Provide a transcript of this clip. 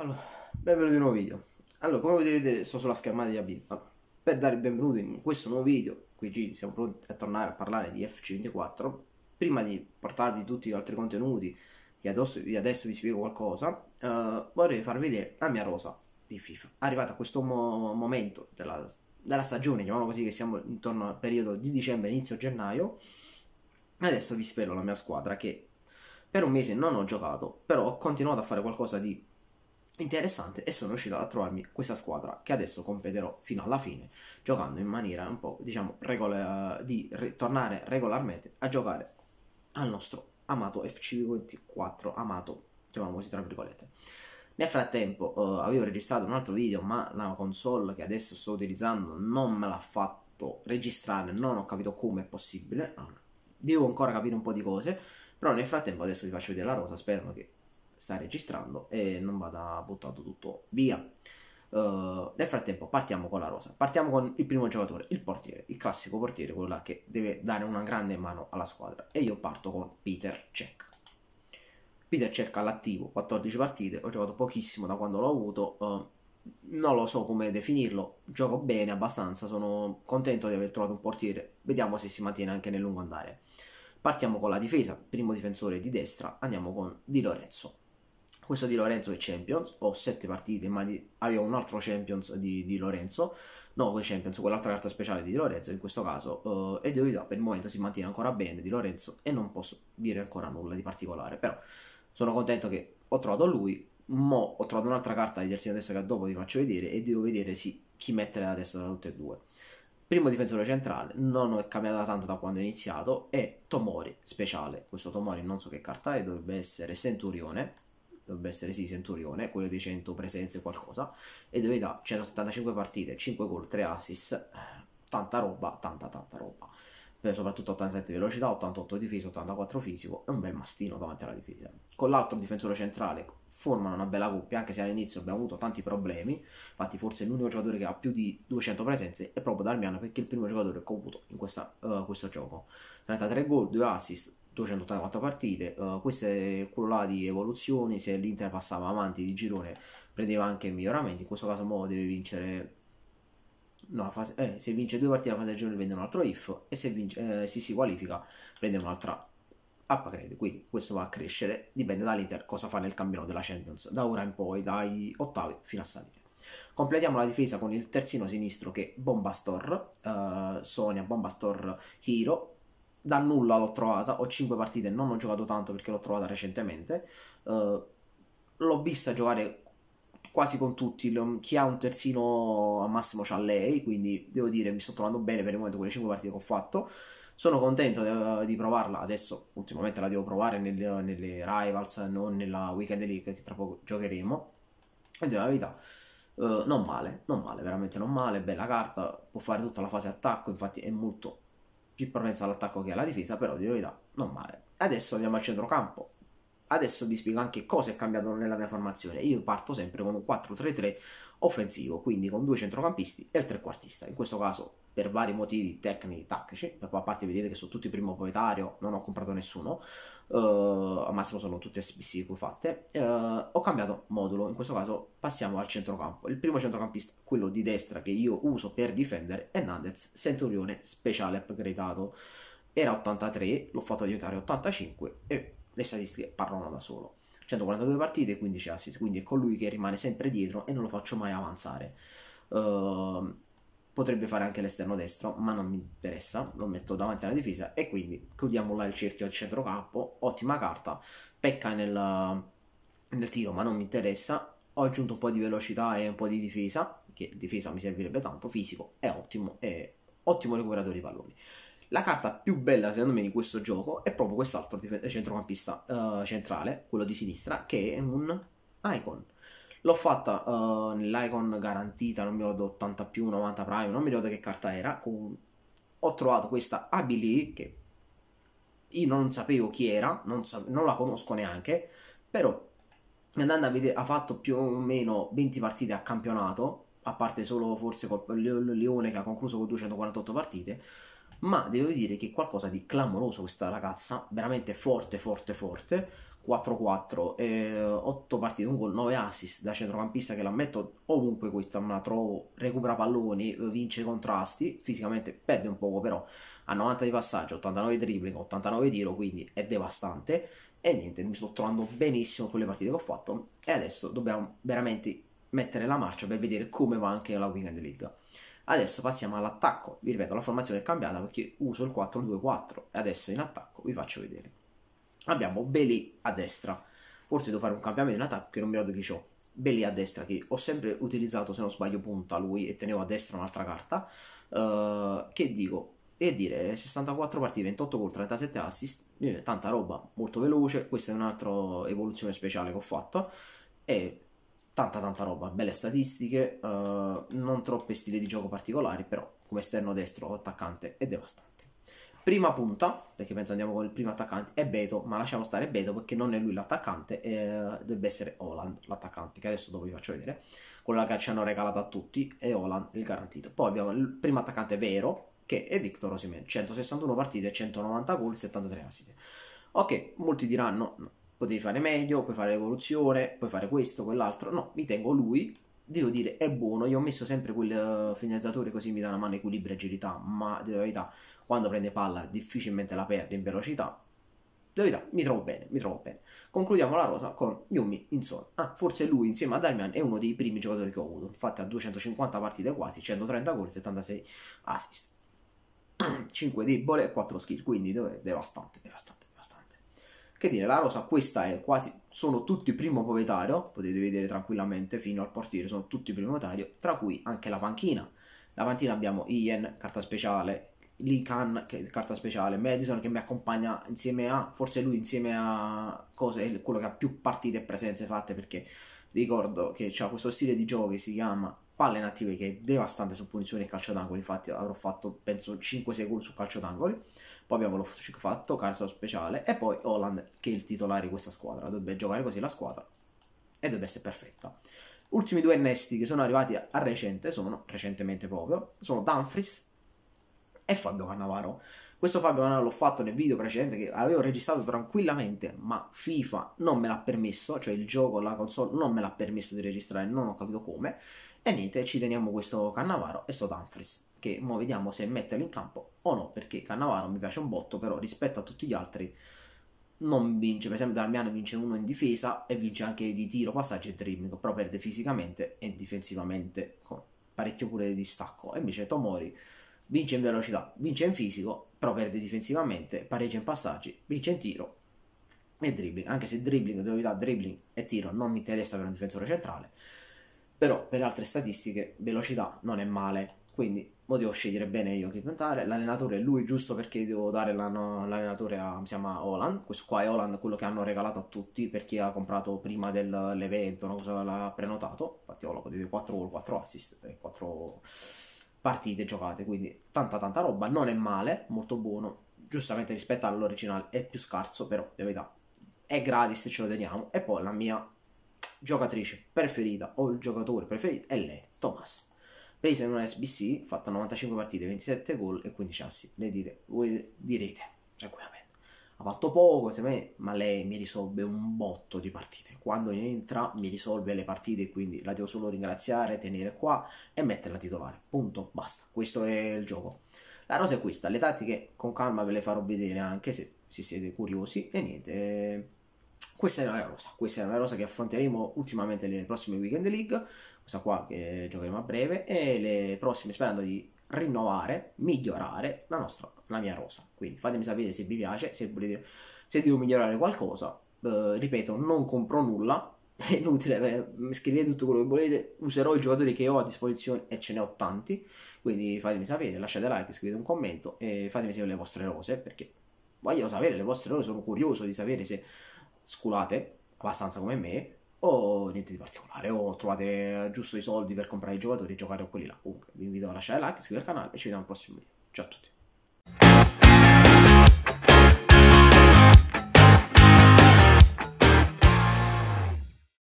Allora, benvenuti in un nuovo video. Allora, come potete vedere, sto sulla schermata di Abim. Allora, per dare il benvenuto in questo nuovo video, qui Gini, siamo pronti a tornare a parlare di FC24. Prima di portarvi tutti gli altri contenuti, che adesso, adesso vi spiego qualcosa, eh, vorrei farvi vedere la mia rosa di FIFA. Arrivata a questo mo momento della, della stagione, diciamo così, che siamo intorno al periodo di dicembre, inizio gennaio, adesso vi svelo la mia squadra che per un mese non ho giocato, però ho continuato a fare qualcosa di interessante e sono riuscito a trovarmi questa squadra che adesso competerò fino alla fine giocando in maniera un po' diciamo regola, di tornare regolarmente a giocare al nostro amato FC24 amato diciamo così tra virgolette nel frattempo eh, avevo registrato un altro video ma la console che adesso sto utilizzando non me l'ha fatto registrare non ho capito come è possibile devo ancora capire un po' di cose però nel frattempo adesso vi faccio vedere la rosa spero che sta registrando e non vada buttato tutto via. Uh, nel frattempo partiamo con la rosa. Partiamo con il primo giocatore, il portiere, il classico portiere, quello là che deve dare una grande mano alla squadra. E io parto con Peter Cech. Peter Cech all'attivo, 14 partite, ho giocato pochissimo da quando l'ho avuto, uh, non lo so come definirlo, gioco bene abbastanza, sono contento di aver trovato un portiere, vediamo se si mantiene anche nel lungo andare. Partiamo con la difesa, primo difensore di destra, andiamo con Di Lorenzo questo di Lorenzo è Champions, ho sette partite, ma di, avevo un altro Champions di, di Lorenzo, no, quel Champions, quell'altra carta speciale di Lorenzo in questo caso, uh, e devo dire per il momento si mantiene ancora bene di Lorenzo e non posso dire ancora nulla di particolare, però sono contento che ho trovato lui, mo ho trovato un'altra carta di terzino adesso che dopo vi faccio vedere e devo vedere sì, chi mettere da destra tutte e due. Primo difensore centrale, non è cambiata tanto da quando ho iniziato, è Tomori, speciale. Questo Tomori non so che carta è, dovrebbe essere Centurione, dovrebbe essere sì Centurione, quello di 100 presenze qualcosa, e dove da 175 partite, 5 gol, 3 assist, eh, tanta roba, tanta tanta roba. Per soprattutto 87 velocità, 88 difesa, 84 fisico, è un bel mastino davanti alla difesa. Con l'altro difensore centrale formano una bella coppia, anche se all'inizio abbiamo avuto tanti problemi, infatti forse l'unico giocatore che ha più di 200 presenze è proprio Darmiano perché è il primo giocatore che ho avuto in questa, uh, questo gioco. 33 gol, 2 assist, 284 partite. Uh, questo è quello là di evoluzioni. Se l'Inter passava avanti di girone, prendeva anche miglioramenti. In questo caso, mo deve vincere. No, fase... eh, se vince due partite alla fase del girone, prende un altro if. E se vince, eh, si, si qualifica, prende un'altra upgrade. Quindi questo va a crescere. Dipende dall'Inter cosa fa nel campionato della Champions da ora in poi, dai ottavi fino a salire. Completiamo la difesa con il terzino sinistro che è Bombastor, uh, Sonia Bombastor Hero da nulla l'ho trovata, ho 5 partite, non ho giocato tanto perché l'ho trovata recentemente, uh, l'ho vista giocare quasi con tutti, chi ha un terzino al massimo c'ha lei, quindi devo dire mi sto trovando bene per il momento con le 5 partite che ho fatto, sono contento di, eh, di provarla, adesso ultimamente la devo provare nel, nelle Rivals, non nella Weekend League che tra poco giocheremo, e devo la verità... Uh, non male, non male, veramente non male, bella carta, può fare tutta la fase attacco, infatti è molto più provenza all'attacco che alla difesa, però di verità non male. Adesso andiamo al centrocampo. Adesso vi spiego anche cosa è cambiato nella mia formazione. Io parto sempre con un 4-3-3 offensivo, quindi con due centrocampisti e il trequartista. In questo caso per vari motivi tecnici, tattici, a parte vedete che sono tutti primo proprietario, non ho comprato nessuno, uh, al massimo sono tutte SBC fatte, uh, ho cambiato modulo, in questo caso passiamo al centrocampo, il primo centrocampista, quello di destra che io uso per difendere è Nandez Centurione speciale upgradato, era 83, l'ho fatto diventare 85 e le statistiche parlano da solo. 142 partite, 15 assist, quindi è colui che rimane sempre dietro e non lo faccio mai avanzare. Uh, potrebbe fare anche l'esterno destro, ma non mi interessa, lo metto davanti alla difesa e quindi chiudiamo là il cerchio al centrocampo, ottima carta, pecca nel, nel tiro ma non mi interessa, ho aggiunto un po' di velocità e un po' di difesa, che difesa mi servirebbe tanto, fisico è ottimo, è ottimo recuperatore di palloni. La carta più bella secondo me di questo gioco è proprio quest'altro centrocampista uh, centrale, quello di sinistra, che è un icon. L'ho fatta uh, nell'icon garantita, non mi ricordo 80 più, 90 prime, non mi ricordo che carta era. Con... Ho trovato questa Abili che io non sapevo chi era, non, sape- non la conosco neanche, però andando a vedere ha fatto più o meno 20 partite a campionato, a parte solo forse col Leone che ha concluso con 248 partite, ma devo dire che è qualcosa di clamoroso questa ragazza, veramente forte, forte, forte 4-4, eh, 8 partite, un gol, 9 assist da centrocampista che l'ammetto ovunque questa me la trovo, recupera palloni, vince contrasti, fisicamente perde un poco però, a 90 di passaggio, 89 dribbling, 89 tiro, quindi è devastante e niente, mi sto trovando benissimo con le partite che ho fatto e adesso dobbiamo veramente mettere la marcia per vedere come va anche la Weekend League. Adesso passiamo all'attacco, vi ripeto la formazione è cambiata perché uso il 4-2-4 e adesso in attacco vi faccio vedere abbiamo Bailey a destra. Forse devo fare un cambiamento in attacco che non mi ricordo chi ho. Bailey a destra che ho sempre utilizzato se non sbaglio punta lui e tenevo a destra un'altra carta. Uh, che dico? E dire 64 partite, 28 gol, 37 assist, eh, tanta roba, molto veloce. Questa è un'altra evoluzione speciale che ho fatto. E tanta tanta roba, belle statistiche, uh, non troppe stile di gioco particolari, però come esterno destro, attaccante è devastante prima punta, perché penso andiamo con il primo attaccante, è Beto, ma lasciamo stare Beto perché non è lui l'attaccante, eh, dovrebbe essere Holland l'attaccante, che adesso dopo vi faccio vedere, quella che ci hanno regalato a tutti, è Holland il garantito. Poi abbiamo il primo attaccante vero, che è Victor Osimhen, 161 partite, 190 gol, 73 assist. Ok, molti diranno, no, potevi fare meglio, puoi fare l'evoluzione, puoi fare questo, quell'altro, no, mi tengo lui, devo dire è buono. Io ho messo sempre quel uh, finalizzatore così mi dà una mano equilibrio e agilità, ma devo verità quando prende palla difficilmente la perde in velocità. La verità, mi trovo bene, mi trovo bene. Concludiamo la rosa con Yumi Inson. Ah, forse lui insieme a Darmian è uno dei primi giocatori che ho avuto. Infatti ha 250 partite quasi, 130 gol, 76 assist. 5 debole e 4 skill, quindi devastante, devastante, devastante. Che dire, la rosa questa è quasi, sono tutti primo proprietario, potete vedere tranquillamente fino al portiere, sono tutti primo povetario, tra cui anche la panchina. La panchina abbiamo Ian, carta speciale, Lee Khan, che è carta speciale, Madison che mi accompagna insieme a, forse lui insieme a cose, è quello che ha più partite e presenze fatte perché ricordo che c'è questo stile di gioco che si chiama palle inattive che è devastante su punizioni e calcio d'angolo, infatti avrò fatto penso 5-6 gol su calcio d'angolo, poi abbiamo Loftus fatto, calcio speciale e poi Holland che è il titolare di questa squadra, dovrebbe giocare così la squadra e dovrebbe essere perfetta. Ultimi due innesti che sono arrivati a recente, sono recentemente proprio, sono Dumfries è Fabio Cannavaro. Questo Fabio Cannavaro l'ho fatto nel video precedente che avevo registrato tranquillamente, ma FIFA non me l'ha permesso, cioè il gioco, la console non me l'ha permesso di registrare, non ho capito come. E niente, ci teniamo questo Cannavaro e sto Dumfries, che mo vediamo se metterlo in campo o no, perché Cannavaro mi piace un botto, però rispetto a tutti gli altri non vince, per esempio Darmiano vince uno in difesa e vince anche di tiro, passaggio e dribbling, però perde fisicamente e difensivamente con parecchio pure di distacco. E invece Tomori vince in velocità, vince in fisico, però perde difensivamente, pareggia in passaggi, vince in tiro e dribbling, anche se dribbling, doveva dribbling e tiro non mi interessa per un difensore centrale, però per altre statistiche velocità non è male, quindi mo devo scegliere bene io chi puntare, l'allenatore è lui giusto perché devo dare l'allenatore a, si chiama Holland, questo qua è Holland, quello che hanno regalato a tutti per chi ha comprato prima dell'evento, no? cosa l'ha prenotato, infatti Holland potete 4 gol, 4 assist, 4 partite giocate, quindi tanta tanta roba, non è male, molto buono, giustamente rispetto all'originale è più scarso, però di verità è gratis, ce lo teniamo, e poi la mia giocatrice preferita o il giocatore preferito è lei, Thomas. Presa in una SBC, fatta 95 partite, 27 gol e 15 assi, ne dite, voi direte, tranquillamente ha fatto poco, me, ma lei mi risolve un botto di partite. Quando entra mi risolve le partite, quindi la devo solo ringraziare, tenere qua e metterla a titolare. Punto, basta. Questo è il gioco. La rosa è questa, le tattiche con calma ve le farò vedere anche se, se siete curiosi e niente. Eh, questa è la rosa, questa è la rosa che affronteremo ultimamente nelle prossime Weekend League, questa qua che giocheremo a breve e le prossime sperando di rinnovare, migliorare la, nostra, la mia rosa. Quindi fatemi sapere se vi piace, se, volete, se devo migliorare qualcosa. Eh, ripeto, non compro nulla, è inutile, eh, scrivete tutto quello che volete, userò i giocatori che ho a disposizione e ce ne ho tanti, quindi fatemi sapere, lasciate like, scrivete un commento e fatemi sapere le vostre rose, perché voglio sapere le vostre rose, sono curioso di sapere se sculate abbastanza come me o niente di particolare, o trovate giusto i soldi per comprare i giocatori e giocare a quelli là. Comunque vi invito a lasciare like, iscrivervi al canale e ci vediamo al prossimo video. Ciao a tutti.